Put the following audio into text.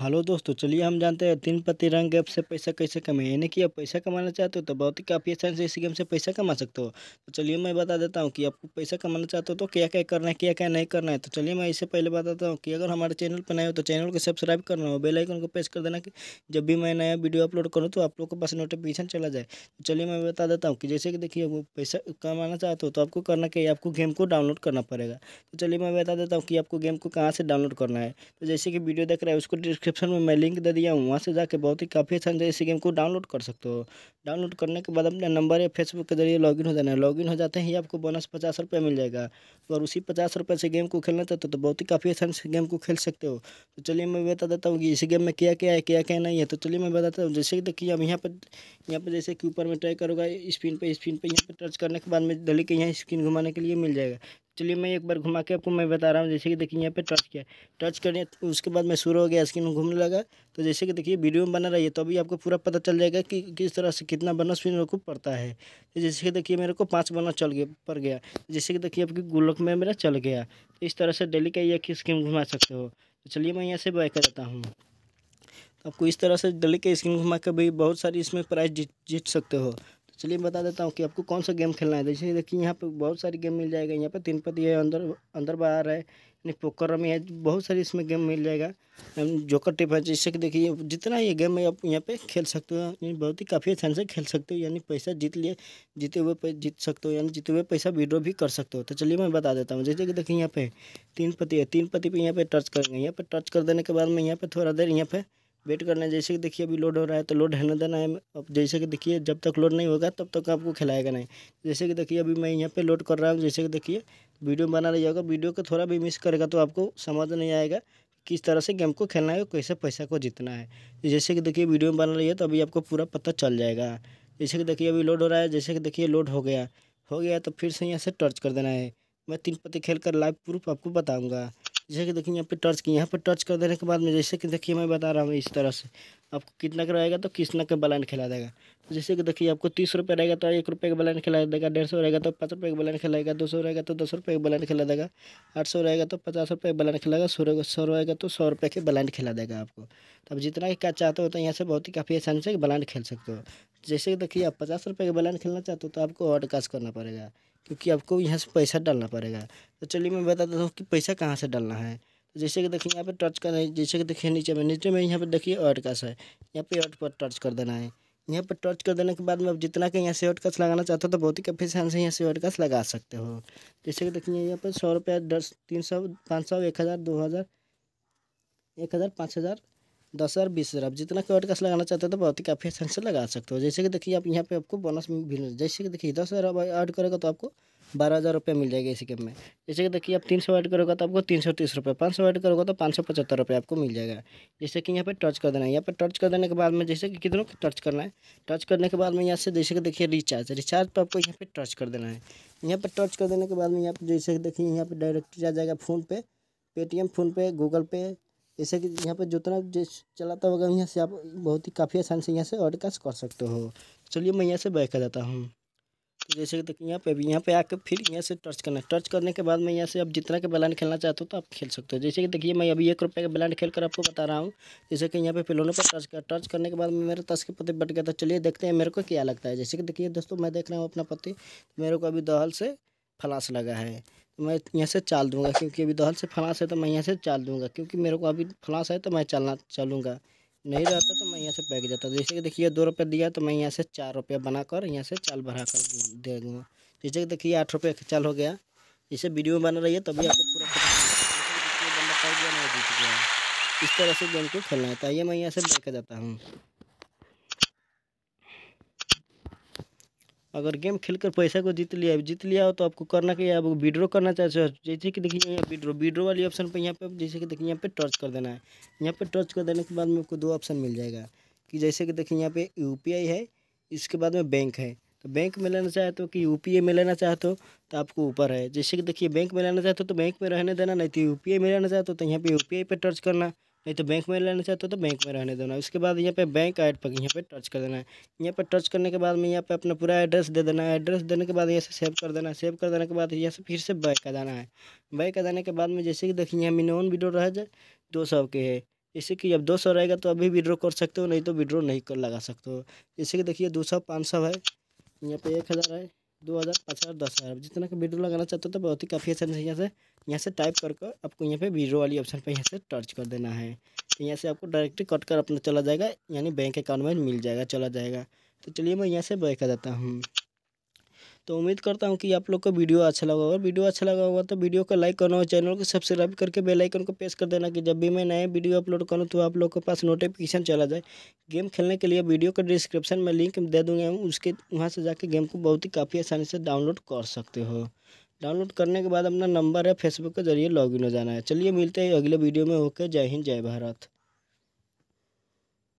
hello दोस्तों चलिए हम जानते हैं तीन पत्ती रंग ऐप से पैसा कैसे कमाए यानी कि आप पैसा कमाना चाहते हो तो बहुत ही काफ़ी आसान से इस गेम से पैसा कमा सकते हो तो चलिए मैं बता देता हूँ कि आपको पैसा कमाना चाहते हो तो क्या क्या करना है क्या क्या नहीं करना है तो चलिए मैं इससे पहले बताता हूँ कि अगर हमारे चैनल पर नए हो तो चैनल को सब्सक्राइब करना हो बेलाइकन को प्रेस कर देना कि जब भी मैं नया वीडियो अपलोड करूँ तो आप लोग के पास नोटिफिकेशन चला जाए तो चलिए मैं बता देता हूँ कि जैसे कि देखिए वो पैसा कमाना चाहते हो तो आपको करना क्या आपको गेम को डाउनलोड करना पड़ेगा तो चलिए मैं बता देता हूँ कि आपको गेम को कहाँ से डाउनलोड करना है तो जैसे कि वीडियो देख रहा है उसको डिस्क्रिप्शन में मैं लिंक दे दिया हूँ वहाँ से जाके बहुत ही काफ़ी आसान से इसी गेम को डाउनलोड कर सकते हो डाउनलोड करने के बाद अपने नंबर या फेसबुक के जरिए लॉगिन हो जाना है लॉगिन हो जाते हैं ही आपको बोनस पचास रुपये मिल जाएगा तो और उसी पचास रुपये से गेम को खेलना चाहते हो तो बहुत ही काफ़ी आसान से गेम को खेल सकते हो तो चलिए मैं बता देता हूँ कि इसी गेम में क्या क्या है क्या क्या नहीं है तो चलिए मैं बताता हूँ जैसे कि देखिए अब यहाँ पर यहाँ पर जैसे कि ऊपर में ट्राई करूँगा स्क्रीन पर स्क्रीन पर यहाँ पर टच करने के बाद में दली के यहाँ स्क्रीन घुमाने के लिए मिल जाएगा चलिए मैं एक बार घुमा के आपको मैं बता रहा हूँ जैसे कि देखिए यहाँ पे टच किया टच करने उसके बाद मैं शुरू हो गया स्क्रीन घूमने लगा तो जैसे कि देखिए वीडियो में बना रही है तो अभी आपको पूरा पता चल जाएगा कि किस तरह से कितना बनस मेरे को पड़ता है तो जैसे कि देखिए मेरे को पाँच बनस चल गया पड़ गया जैसे कि देखिए आपकी गुलक में मेरा चल गया तो इस तरह से डेली का ये स्क्रीन घुमा सकते हो तो चलिए मैं यहाँ से बाय कर देता हूँ तो आपको इस तरह से डेली का स्क्रीन घुमा कर भी बहुत सारी इसमें प्राइज जीत सकते हो चलिए बता देता हूँ कि आपको कौन सा गेम खेलना है जैसे देखिए यहाँ पर बहुत सारी गेम मिल जाएगा यहाँ पर तीन पति है अंदर अंदर बाहर है यानी पोकर रमी है बहुत सारी इसमें गेम मिल जाएगा जोकर टिप है जैसे कि देखिए जितना ये गेम है आप यहाँ पे खेल सकते हो यानी बहुत ही काफ़ी आसान से खेल सकते हो यानी पैसा जीत लिए जीते हुए जीत सकते हो यानी जीते हुए पैसा विड्रॉ भी कर सकते हो तो चलिए मैं बता देता हूँ जैसे कि देखिए यहाँ पे तीन पति है तीन पति पर यहाँ पे टच करेंगे यहाँ पर टच कर देने के बाद में यहाँ पर थोड़ा देर यहाँ पे वेट करना है जैसे कि देखिए अभी लोड हो रहा है तो लोड रहने देना है अब जैसे कि देखिए जब तक लोड नहीं होगा तब तक आपको खिलाएगा नहीं जैसे कि देखिए अभी मैं यहाँ पे लोड कर रहा हूँ जैसे कि देखिए वीडियो बना रही होगा वीडियो को थोड़ा भी मिस करेगा तो आपको समझ नहीं आएगा किस तरह से गेम को खेलना है कैसे पैसा को जीतना है जैसे कि देखिए वीडियो बना रही है तो अभी आपको पूरा पता चल जाएगा जैसे कि देखिए अभी लोड हो रहा है जैसे कि देखिए लोड हो गया हो गया तो फिर से यहाँ से टर्च कर देना है मैं तीन पति खेल कर लाइव प्रूफ आपको बताऊँगा जैसे कि देखिए यहाँ पे टर्च किए यहाँ पे टच कर देने के बाद में जैसे कि देखिए मैं बता रहा हूँ इस तरह से आपको कितना का रहेगा तो कितना का बलाइन खिला देगा तो जैसे कि देखिए आपको तीस रुपये रहेगा तो एक रुपये का बलैंड खिला देगा डेढ़ सौ रहेगा तो पाँच रुपये का बलैंड खिलाएगा दो सौ रहेगा तो दस रुपये का बलैंड खिला देगा आठ सौ रहेगा तो पचास रुपये का बलैंड खिलाएगा सौ सौ रहेगा तो सौ रुपये के बलाइन खिला देगा आपको तो आप जितना का चाहते हो तो यहाँ से बहुत ही काफ़ी आसानी से बलैंड खेल सकते हो जैसे कि देखिए आप पचास रुपये का बलैंड खेलना चाहते हो तो आपको हॉट करना पड़ेगा क्योंकि आपको यहाँ से पैसा डालना पड़ेगा तो चलिए मैं बता देता हूँ कि पैसा कहाँ से डालना है जैसे कि देखिए यहाँ पे टच करना है जैसे कि देखिए नीचे में नीचे में यहाँ पे देखिए ऑट कस है यहाँ पे ऑट पर टच कर देना है यहाँ पर टच कर देने के बाद में आप जितना के यहाँ से ऑट कस लगाना चाहते हो तो बहुत ही काफ़ी आसान से यहाँ से ऑट कस लगा सकते हो जैसे कि देखिए यहाँ पर सौ रुपया दस तीन सौ पाँच सौ एक हज़ार दो हज़ार एक हज़ार पाँच हज़ार दस हज़ार बीस हज़ार आप जितना का ऑट लगा लगाना चाहते हो तो बहुत ही काफ़ी आसान से लगा सकते हो जैसे कि देखिए आप यहाँ पर आपको बोनस मिल जैसे कि देखिए दस हज़ार ऑर्ड करेगा तो आपको बारह हज़ार रुपये मिल जाएगा इसी कैब में जैसे कि देखिए आप तीन सौ ऐड करोगे तो आपको तीन सौ तीस रुपये पाँच सौ ऐड करोगे तो पाँच सौ पचहत्तर रुपये आपको मिल जाएगा जैसे कि यहाँ पे टच कर देना है यहाँ पे टच कर देने के बाद में जैसे कि कितनों को टच करना है टच करने के बाद में यहाँ से जैसे कि देखिए रिचार्ज रिचार्ज पर आपको यहाँ पर टच कर देना है यहाँ पर टच कर देने के बाद में यहाँ पर जैसे कि देखिए यहाँ पर डायरेक्ट जा जाएगा फ़ोनपे पेटीएम फ़ोनपे गूगल पे जैसे कि यहाँ पर जितना जिस चलाता होगा यहाँ से आप बहुत ही काफ़ी आसान से यहाँ से ऑर्डर कर सकते हो चलिए मैं यहाँ से बैक कर जाता हूँ तो जैसे कि देखिए यहाँ पे अभी यहाँ पे आके फिर यहाँ से टर्च करना है टर्च करने के बाद मैं यहाँ से अब जितना के बलैंड खेलना चाहता हूँ तो आप खेल सकते हो जैसे कि देखिए मैं अभी एक रुपये का बलैंड खेल कर आपको बता रहा हूँ जैसे कि यहाँ पे फिलोनों पर टर्च कर टर्च करने के बाद में तस के पति बट गया था चलिए देखते हैं मेरे को क्या लगता है जैसे कि देखिए दोस्तों मैं देख रहा हूँ अपना पति तो मेरे को अभी दहल से फलास लगा है तो मैं यहाँ से चाल दूंगा क्योंकि अभी दहल से फलास है तो मैं यहाँ से चाल दूंगा क्योंकि मेरे को अभी फलास है तो मैं चलना चलूँगा नहीं रहता तो मैं यहाँ से पैक जाता जैसे कि देखिए दो रुपये दिया तो मैं यहाँ से चार रुपया बनाकर यहाँ से चाल बढ़ा कर दे दूँगा जैसे कि देखिए आठ रुपये चाल हो गया जैसे वीडियो बना रही है तभी आपको पूरा इस तरह से गेम को खेलना है तो आइए मैं यहाँ से लेकर जाता हूँ अगर गेम खेलकर पैसा को जीत लिया जीत लिया हो तो आपको करना क्या आपको विड्रो करना चाहते हो जैसे कि देखिए यहाँ विड्रो विड्रो वाली ऑप्शन पर यहाँ पे जैसे कि देखिए यहाँ पे टर्च कर देना है यहाँ पे टर्च कर देने के बाद में आपको दो ऑप्शन मिल जाएगा कि जैसे कि देखिए यहाँ पे यू है इसके बाद में बैंक है तो बैंक में लेना चाहते हो कि यू में लेना चाहते हो तो आपको ऊपर है जैसे कि देखिए बैंक में लेना चाहते हो तो बैंक में रहने देना नहीं तो यू में लेना चाहते हो तो यहाँ पर यू पे टर्च करना नहीं तो बैंक में रहना चाहते हो तो बैंक में रहने देना उसके बाद यहाँ पे बैंक ऐड पर यहाँ पे टच कर देना है यहाँ पे टच करने के बाद में यहाँ पे अपना पूरा एड्रेस दे देना है एड्रेस देने के बाद यहाँ से सेव कर देना है सेव कर देने के बाद यहाँ से फिर से बैक आ जाना है बैक आ जाने के बाद में जैसे कि देखिए यहाँ मिनिमम विड्रो रह जाए दो सौ के है जैसे कि जब दो सौ रहेगा तो अभी विड्रो कर सकते हो नहीं तो विड्रो नहीं कर लगा सकते हो जैसे कि देखिए दो सौ पाँच सौ है यहाँ पे एक हज़ार है दो हज़ार पाँच हज़ार दस हज़ार जितना का वीडियो लगाना चाहते हो तो बहुत ही काफ़ी आसान है यहाँ से यहाँ से टाइप कर आपको यहाँ पे वीडियो वाली ऑप्शन पे यहाँ से टर्च कर देना है तो यहाँ से आपको डायरेक्टली कट कर अपना चला जाएगा यानी बैंक अकाउंट में मिल जाएगा चला जाएगा तो चलिए मैं यहाँ से बैक आ जाता हूँ तो उम्मीद करता हूँ कि आप लोग को वीडियो अच्छा लगा होगा वीडियो अच्छा लगा होगा तो वीडियो को लाइक करना और चैनल को सब्सक्राइब करके बेल आइकन को प्रेस कर देना कि जब भी मैं नए वीडियो अपलोड करूँ तो आप लोग के पास नोटिफिकेशन चला जाए गेम खेलने के लिए वीडियो का डिस्क्रिप्शन में लिंक दे दूँगा उसके वहाँ से जाके गेम को बहुत ही काफ़ी आसानी से डाउनलोड कर सकते हो डाउनलोड करने के बाद अपना नंबर है फेसबुक के जरिए इन हो जाना है चलिए मिलते हैं अगले वीडियो में ओके जय हिंद जय भारत